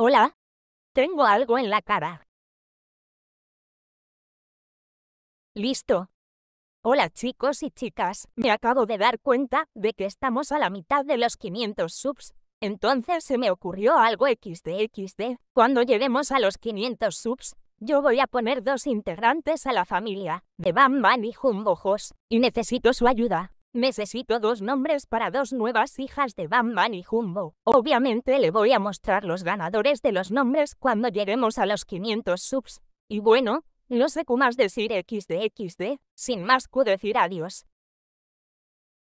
Hola. Tengo algo en la cara. Listo. Hola chicos y chicas, me acabo de dar cuenta de que estamos a la mitad de los 500 subs. Entonces se me ocurrió algo XDXD. Cuando lleguemos a los 500 subs, yo voy a poner dos integrantes a la familia, de Bam Bam y Jumbo y necesito su ayuda. Necesito dos nombres para dos nuevas hijas de Batman y Jumbo. Obviamente le voy a mostrar los ganadores de los nombres cuando lleguemos a los 500 subs. Y bueno, no sé cómo más decir xdxd, XD, sin más que decir adiós.